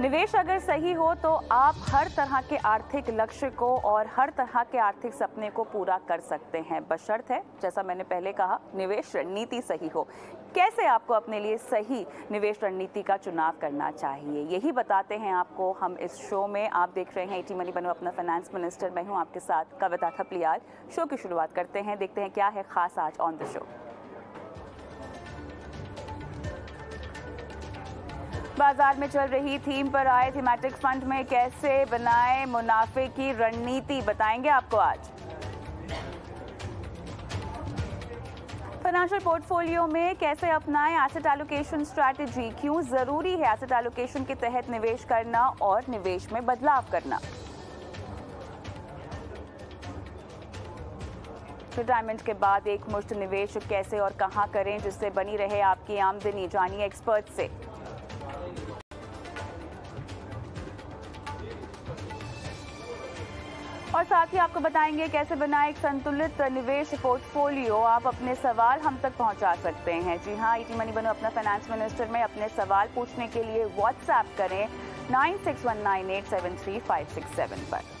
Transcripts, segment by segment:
निवेश अगर सही हो तो आप हर तरह के आर्थिक लक्ष्य को और हर तरह के आर्थिक सपने को पूरा कर सकते हैं बशर्त है जैसा मैंने पहले कहा निवेश रणनीति सही हो कैसे आपको अपने लिए सही निवेश रणनीति का चुनाव करना चाहिए यही बताते हैं आपको हम इस शो में आप देख रहे हैं एटी मनी बनो अपना फाइनेंस मिनिस्टर मैं हूँ आपके साथ कविता थपलियाल शो की शुरुआत करते हैं देखते हैं क्या है खास आज ऑन द शो बाजार में चल रही थीम पर आए थीमेटिक फंड में कैसे बनाए मुनाफे की रणनीति बताएंगे आपको आज फाइनेंशियल पोर्टफोलियो में कैसे अपनाएं एसेट एलोकेशन स्ट्रैटेजी क्यों जरूरी है एसेट एलोकेशन के तहत निवेश करना और निवेश में बदलाव करना रिटायरमेंट के बाद एक मुश्त निवेश कैसे और कहां करें जिससे बनी रहे आपकी आमदनी जानिए एक्सपर्ट से साथ ही आपको बताएंगे कैसे बनाए एक संतुलित निवेश पोर्टफोलियो आप अपने सवाल हम तक पहुंचा सकते हैं जी हाँ ई मनी बनो अपना फाइनेंस मिनिस्टर में अपने सवाल पूछने के लिए व्हाट्सएप करें nine six one nine eight seven three five six seven पर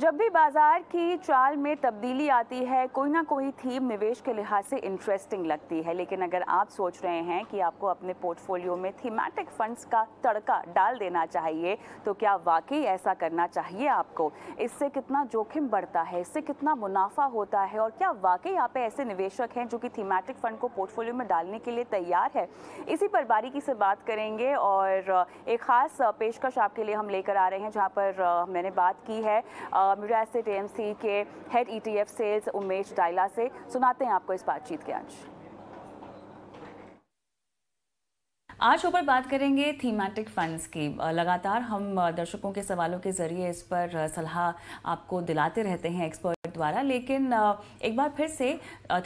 जब भी बाजार की चाल में तब्दीली आती है कोई ना कोई थीम निवेश के लिहाज से इंटरेस्टिंग लगती है लेकिन अगर आप सोच रहे हैं कि आपको अपने पोर्टफोलियो में थीमेटिक फंड्स का तड़का डाल देना चाहिए तो क्या वाकई ऐसा करना चाहिए आपको इससे कितना जोखिम बढ़ता है इससे कितना मुनाफा होता है और क्या वाकई आप ऐसे निवेशक हैं जो कि थीमेटिक फंड को पोर्टफोलियो में डालने के लिए तैयार है इसी पर बारीकी से बात करेंगे और एक ख़ास पेशकश आपके लिए हम लेकर आ रहे हैं जहाँ पर मैंने बात की है मीरा एसेट एएमसी के head ETF sales Umesh Dayla से सुनाते हैं आपको इस बातचीत के अंश आज ऊपर बात करेंगे थीमेटिक फंड्स की लगातार हम दर्शकों के सवालों के ज़रिए इस पर सलाह आपको दिलाते रहते हैं एक्सपर्ट द्वारा लेकिन एक बार फिर से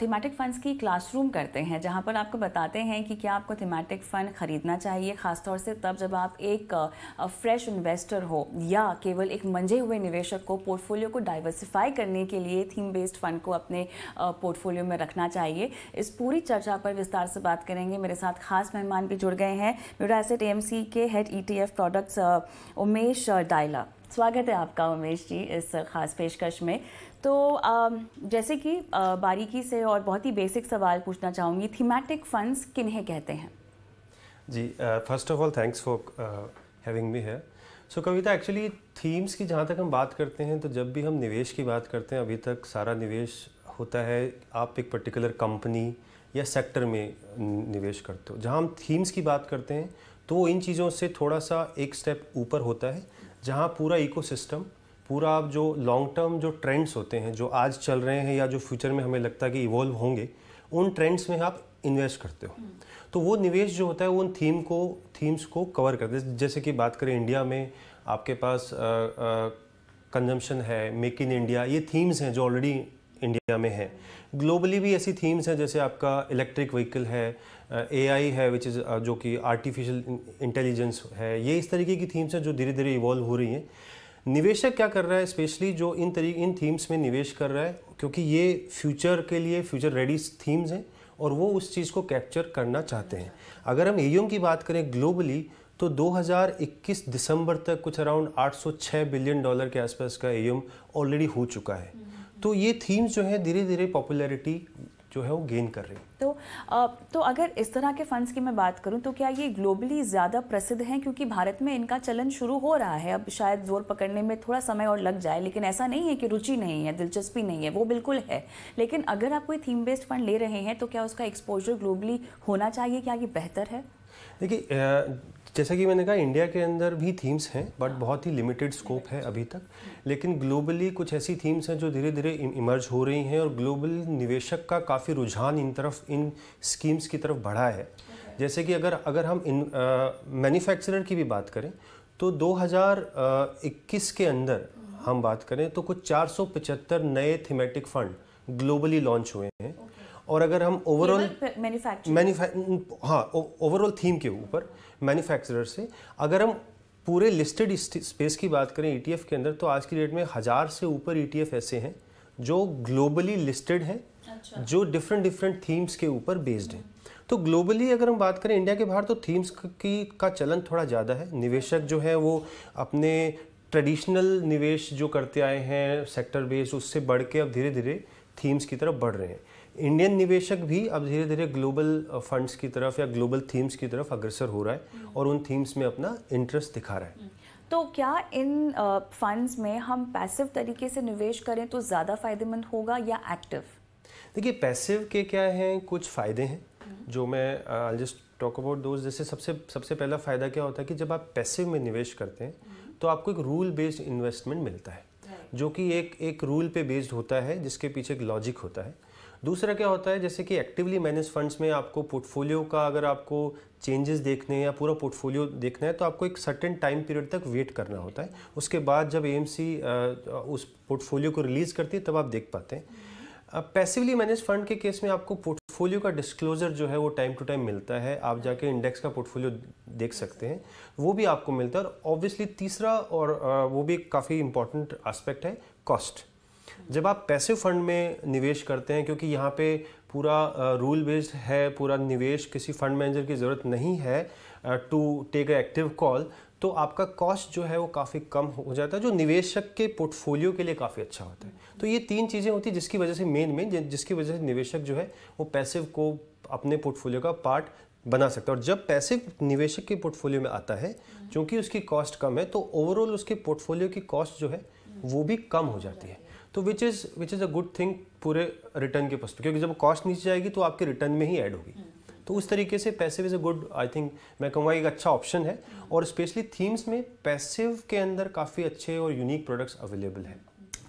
थीमेटिक फंड्स की क्लासरूम करते हैं जहाँ पर आपको बताते हैं कि क्या आपको थीमेटिक फ़ंड ख़रीदना चाहिए ख़ासतौर से तब जब आप एक फ्रेश इन्वेस्टर हो या केवल एक मंझे हुए निवेशक को पोर्टफोलियो को डाइवर्सिफाई करने के लिए थीम बेस्ड फंड को अपने पोर्टफोलियो में रखना चाहिए इस पूरी चर्चा पर विस्तार से बात करेंगे मेरे साथ खास मेहमान भी जुड़ गए हैं मेरा एसेट एम के head E products Umesh Dayla स्वागत है आपका उमेश जी इस खास पेशकश में तो जैसे कि बारीकी से और बहुत ही बेसिक सवाल पूछना चाहूँगी थीमेटिक फंड्स किन्हें कहते हैं जी first of all thanks for having me है सो कविता एक्चुअली थीम्स की जहाँ तक हम बात करते हैं तो जब भी हम निवेश की बात करते हैं अभी तक सारा निवेश होता है आप एक पर्टिकुलर कंपनी या सेक्टर में निवेश करते हो जहाँ हम थीम्स की बात करते हैं तो इन चीज़ों से थोड़ा सा एक स्टेप ऊपर होता है जहाँ पूरा इकोसिस्टम पूरा आप जो लॉन्ग टर्म जो ट्रेंड्स होते हैं जो आज चल रहे हैं या जो फ्यूचर में हमें लगता है कि इवॉल्व होंगे उन ट्रेंड्स में आप इन्वेस्ट करते हो हम्म। तो वो निवेश जो होता है वो उन थीम को थीम्स को कवर करते हैं जैसे कि बात करें इंडिया में आपके पास कंजम्पशन है मेक इन इंडिया ये थीम्स हैं जो ऑलरेडी इंडिया में है ग्लोबली भी ऐसी थीम्स हैं जैसे आपका इलेक्ट्रिक व्हीकल है ए आई है विच इज़ जो कि आर्टिफिशियल इंटेलिजेंस है ये इस तरीके की थीम्स हैं जो धीरे धीरे इवॉल्व हो रही हैं निवेशक क्या कर रहा है स्पेशली जो इन तरी इन थीम्स में निवेश कर रहा है क्योंकि ये फ्यूचर के लिए फ्यूचर रेडी थीम्स हैं और वो उस चीज़ को कैप्चर करना चाहते हैं अगर हम एयूएम की बात करें ग्लोबली तो 2021 दिसंबर तक कुछ अराउंड 806 बिलियन डॉलर के आसपास का एयूएम ऑलरेडी हो चुका है तो ये थीम्स जो हैं धीरे धीरे पॉपुलैरिटी जो है वो गेन कर रही तो आ, तो अगर इस तरह के फंड्स की मैं बात करूं तो क्या ये ग्लोबली ज़्यादा प्रसिद्ध हैं क्योंकि भारत में इनका चलन शुरू हो रहा है अब शायद जोर पकड़ने में थोड़ा समय और लग जाए लेकिन ऐसा नहीं है कि रुचि नहीं है दिलचस्पी नहीं है वो बिल्कुल है लेकिन अगर आप कोई थीम बेस्ड फंड ले रहे हैं तो क्या उसका एक्सपोजर ग्लोबली होना चाहिए क्या ये बेहतर है देखिए जैसा कि मैंने कहा इंडिया के अंदर भी थीम्स हैं बट बहुत ही लिमिटेड स्कोप है अभी तक लेकिन ग्लोबली कुछ ऐसी थीम्स हैं जो धीरे धीरे इमर्ज हो रही हैं और ग्लोबल निवेशक का काफ़ी रुझान इन तरफ इन स्कीम्स की तरफ बढ़ा है जैसे कि अगर अगर हम इन मैन्युफैक्चरर की भी बात करें तो 2021 के अंदर हम बात करें तो कुछ चार नए थीमेटिक फंड ग्लोबली लॉन्च हुए हैं और अगर हम ओवरऑल मैन्युफैक्चर हाँ ओवरऑल थीम के ऊपर मैन्युफैक्चरर से अगर हम पूरे लिस्टेड स्पेस की बात करें ई e के अंदर तो आज की डेट में हज़ार से ऊपर ई e ऐसे हैं जो ग्लोबली लिस्टेड हैं अच्छा। जो डिफरेंट डिफरेंट थीम्स के ऊपर बेस्ड हैं तो ग्लोबली अगर हम बात करें इंडिया के बाहर तो थीम्स की का चलन थोड़ा ज़्यादा है निवेशक जो है वो अपने ट्रेडिशनल निवेश जो करते आए हैं सेक्टर बेस्ड उससे बढ़ के अब धीरे धीरे थीम्स की तरफ बढ़ रहे हैं इंडियन निवेशक भी अब धीरे धीरे ग्लोबल फंड्स की तरफ या ग्लोबल थीम्स की तरफ अग्रसर हो रहा है हम्म। और उन थीम्स में अपना इंटरेस्ट दिखा रहा है हम्म। तो क्या इन फंड्स uh, में हम पैसिव तरीके से निवेश करें तो ज़्यादा फायदेमंद होगा या एक्टिव देखिए पैसिव के क्या हैं कुछ फ़ायदे हैं हम्म। जो मैं आई जस्ट टॉक अबाउट दोस्त जैसे सबसे सबसे पहला फ़ायदा क्या होता है कि जब आप पैसिव में निवेश करते हैं तो आपको एक रूल बेस्ड इन्वेस्टमेंट मिलता है जो कि एक एक रूल पे बेस्ड होता है जिसके पीछे एक लॉजिक होता है दूसरा क्या होता है जैसे कि एक्टिवली मैनेज फंड्स में आपको पोर्टफोलियो का अगर आपको चेंजेस देखने या पूरा पोर्टफोलियो देखना है तो आपको एक सर्टेन टाइम पीरियड तक वेट करना होता है उसके बाद जब ए उस पोर्टफोलियो को रिलीज़ करती है तब आप देख पाते हैं पैसिवली मैनेज फंड के केस में आपको पोर्टफोलियो का डिस्क्लोज़र जो है वो टाइम टू टाइम मिलता है आप जाके इंडेक्स का पोर्टफोलियो देख सकते हैं वो भी आपको मिलता है और ऑब्वियसली तीसरा और वो भी काफ़ी इंपॉर्टेंट आस्पेक्ट है कॉस्ट जब आप पैसे फंड में निवेश करते हैं क्योंकि यहाँ पे पूरा रूल बेस्ड है पूरा निवेश किसी फंड मैनेजर की ज़रूरत नहीं है टू टेक एक्टिव कॉल तो आपका कॉस्ट जो है वो काफ़ी कम हो जाता है जो निवेशक के पोर्टफोलियो के लिए काफ़ी अच्छा होता है तो ये तीन चीज़ें होती हैं जिसकी वजह से मेन मेन जिसकी वजह से निवेशक जो है वो पैसिव को अपने पोर्टफोलियो का पार्ट बना सकता है और जब पैसे निवेशक के पोर्टफोलियो में आता है क्योंकि उसकी कॉस्ट कम है तो ओवरऑल उसके पोर्टफोलियो की कॉस्ट जो है वो भी कम हो जाती है तो which is which is a good thing पूरे रिटर्न के पर्सपेक्टिव क्योंकि जब कॉस्ट नीचे जाएगी तो आपके रिटर्न में ही ऐड होगी तो उस तरीके से passive is a good I think मैं कहूँगा एक अच्छा ऑप्शन है और स्पेशली थीम्स में पैसिव के अंदर काफ़ी अच्छे और यूनिक प्रोडक्ट्स अवेलेबल हैं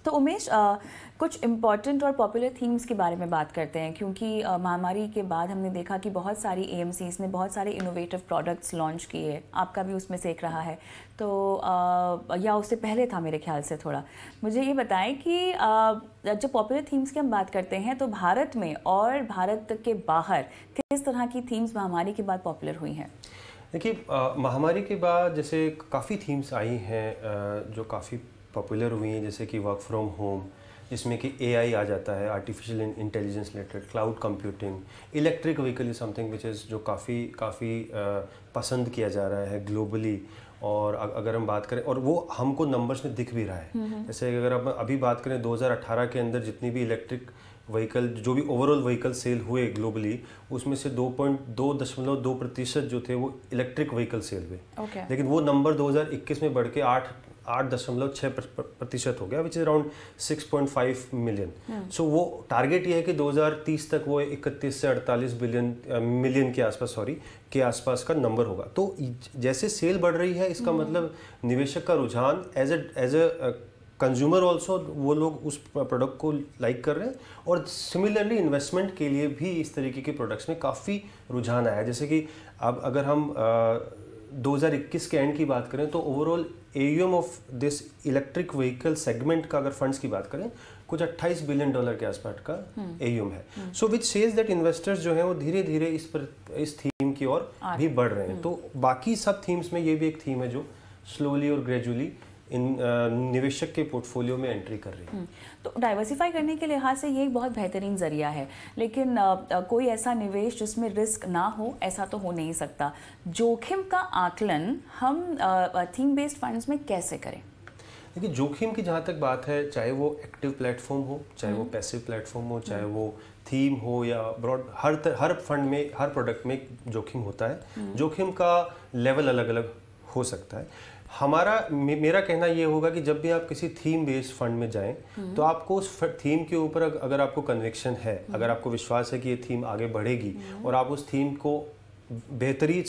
तो उमेश आ, कुछ इम्पॉर्टेंट और पॉपुलर थीम्स के बारे में बात करते हैं क्योंकि महामारी के बाद हमने देखा कि बहुत सारी ए ने बहुत सारे इनोवेटिव प्रोडक्ट्स लॉन्च किए आपका भी उसमें से एक रहा है तो आ, या उससे पहले था मेरे ख्याल से थोड़ा मुझे ये बताएं कि आ, जब पॉपुलर थीम्स की हम बात करते हैं तो भारत में और भारत के बाहर किस तरह की थीम्स महामारी के बाद पॉपुलर हुई हैं देखिए महामारी के बाद जैसे काफ़ी थीम्स आई हैं जो काफ़ी पॉपुलर हुई हैं जैसे कि वर्क फ्रॉम होम जिसमें कि एआई आ जाता है artificial intelligence related cloud computing electric vehicle is something which is जो काफ़ी काफ़ी पसंद किया जा रहा है ग्लोबली और अगर हम बात करें और वो हमको नंबर्स में दिख भी रहा है हम्म, हम्म। जैसे अगर हम अभी बात करें 2018 के अंदर जितनी भी इलेक्ट्रिक व्हीकल जो भी ओवरऑल व्हीकल सेल हुए ग्लोबली उसमें से दो पॉइंट दो दशमलव दो प्रतिशत जो थे वो इलेक्ट्रिक व्हीकल सेल हुए okay. लेकिन वो नंबर 2021 में बढ़ के आठ आठ दशमलव छः प्रतिशत हो गया which is around six point five million so वो टारगेट ये है कि 2030 तक वो इकतीस से 48 बिलियन मिलियन के आसपास सॉरी के आसपास का नंबर होगा तो जैसे सेल बढ़ रही है इसका hmm. मतलब निवेशक का रुझान as as a consumer also वो लोग उस प्रोडक्ट को लाइक कर रहे हैं और सिमिलरली इन्वेस्टमेंट के लिए भी इस तरीके के प्रोडक्ट्स में काफ़ी रुझान आया जैसे कि अब अगर हम दो 2021 के एंड की बात करें तो overall uh of this electric vehicle segment का अगर फंड्स की बात करें कुछ 28 बिलियन डॉलर के आसपास का ए हम्म। है so which says that investors जो हैं वो धीरे धीरे इस पर इस थीम की ओर भी बढ़ रहे हैं हम्म। तो बाकी सब थीम्स में ये भी एक थीम है जो स्लोली और ग्रेजुअली इन निवेशक के पोर्टफोलियो में एंट्री कर रही है हम्म, तो डाइवर्सिफाई करने के लिहाज से ये एक बहुत बेहतरीन ज़रिया है लेकिन आ, कोई ऐसा निवेश जिसमें रिस्क ना हो ऐसा तो हो नहीं सकता जोखिम का आकलन हम थीम बेस्ड फंड्स में कैसे करें देखिए जोखिम की जहाँ तक बात है चाहे वो एक्टिव प्लेटफॉर्म हो चाहे वो पैसिव प्लेटफॉर्म हम्म। हो चाहे हम्म। वो थीम हो या ब्रॉड हर हर फंड में हर प्रोडक्ट में जोखिम होता है जोखिम का लेवल अलग अलग हो सकता है हमारा मे, मेरा कहना ये होगा कि जब भी आप किसी थीम बेस्ड फंड में जाएं हम्म। तो आपको उस थीम के ऊपर अगर आपको कन्विक्शन है हम्म। अगर आपको विश्वास है कि ये थीम आगे बढ़ेगी हम्म। और आप उस थीम को बेहतरी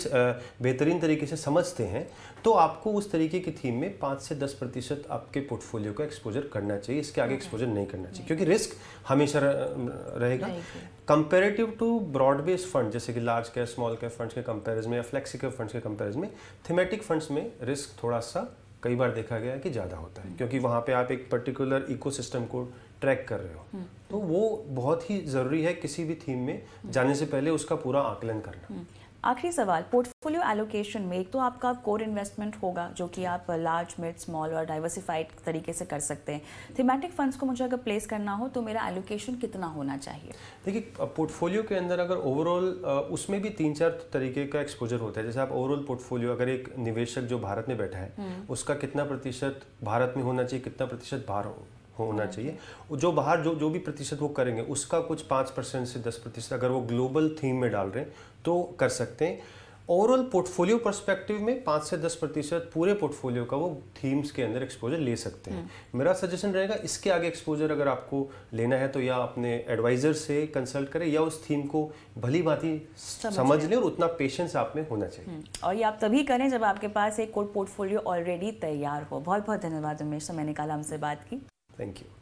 बेहतरीन तरीके से समझते हैं तो आपको उस तरीके की थीम में पाँच से दस प्रतिशत आपके पोर्टफोलियो का एक्सपोजर करना चाहिए इसके आगे एक्सपोजर नहीं करना चाहिए क्योंकि रिस्क हमेशा रहेगा comparative to broad base fund जैसे कि large cap small cap funds के कंपेरिजन में या फ्लेक्सी कैप फंड्स के कंपेरिजन में थीमेटिक फंड्स में रिस्क थोड़ा सा कई बार देखा गया कि ज़्यादा होता है हम्म। क्योंकि वहाँ पे आप एक पर्टिकुलर इको को ट्रैक कर रहे हो हम्म। तो वो बहुत ही ज़रूरी है किसी भी थीम में हम्म। जाने से पहले उसका पूरा आकलन करना आखिरी सवाल पोर्टफोलियो एलोकेशन में एक तो आपका कोर इन्वेस्टमेंट होगा जो कि आप लार्ज मिड स्मॉल और डाइवर्सिफाइड तरीके से कर सकते हैं थीमेटिक फंड्स को मुझे अगर प्लेस करना हो तो मेरा एलोकेशन कितना होना चाहिए देखिए पोर्टफोलियो के अंदर अगर ओवरऑल उसमें भी तीन चार तरीके का एक्सपोजर होता है जैसे आप ओवरऑल पोर्टफोलियो अगर एक निवेशक जो भारत में बैठा है हम्म। उसका कितना प्रतिशत भारत में होना चाहिए कितना प्रतिशत बाहर होना चाहिए जो बाहर जो जो भी प्रतिशत वो करेंगे उसका कुछ पाँच परसेंट से दस प्रतिशत अगर वो ग्लोबल थीम में डाल रहे हैं तो कर सकते हैं ओवरऑल पोर्टफोलियो परस्पेक्टिव में पाँच से दस प्रतिशत पूरे पोर्टफोलियो का वो थीम्स के अंदर एक्सपोजर ले सकते हैं हम्म। मेरा सजेशन रहेगा इसके आगे एक्सपोजर अगर आपको लेना है तो या अपने एडवाइजर से कंसल्ट करें या उस थीम को भली भांति समझ लें और उतना पेशेंस आप में होना चाहिए हम्म, और ये आप तभी करें जब आपके पास एक पोर्टफोलियो ऑलरेडी तैयार हो बहुत बहुत धन्यवाद उमेश समय निकाला हमसे बात की Thank you.